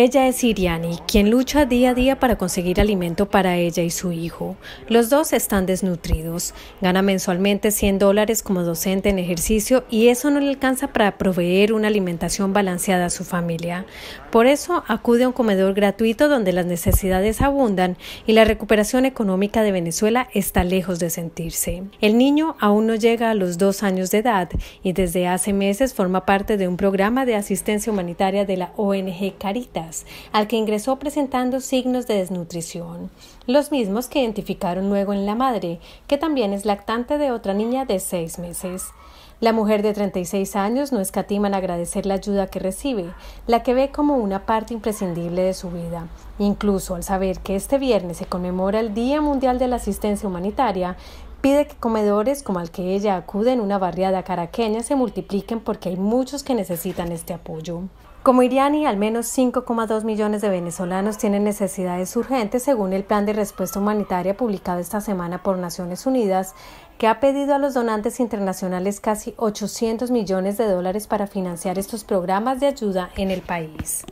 Ella es Iriani, quien lucha día a día para conseguir alimento para ella y su hijo. Los dos están desnutridos. Gana mensualmente 100 dólares como docente en ejercicio y eso no le alcanza para proveer una alimentación balanceada a su familia. Por eso acude a un comedor gratuito donde las necesidades abundan y la recuperación económica de Venezuela está lejos de sentirse. El niño aún no llega a los dos años de edad y desde hace meses forma parte de un programa de asistencia humanitaria de la ONG Caritas al que ingresó presentando signos de desnutrición, los mismos que identificaron luego en la madre, que también es lactante de otra niña de seis meses. La mujer de 36 años no escatima en agradecer la ayuda que recibe, la que ve como una parte imprescindible de su vida. Incluso al saber que este viernes se conmemora el Día Mundial de la Asistencia Humanitaria, pide que comedores como al que ella acude en una barriada caraqueña se multipliquen porque hay muchos que necesitan este apoyo. Como Iriani, al menos 5,2 millones de venezolanos tienen necesidades urgentes según el Plan de Respuesta Humanitaria publicado esta semana por Naciones Unidas, que ha pedido a los donantes internacionales casi 800 millones de dólares para financiar estos programas de ayuda en el país.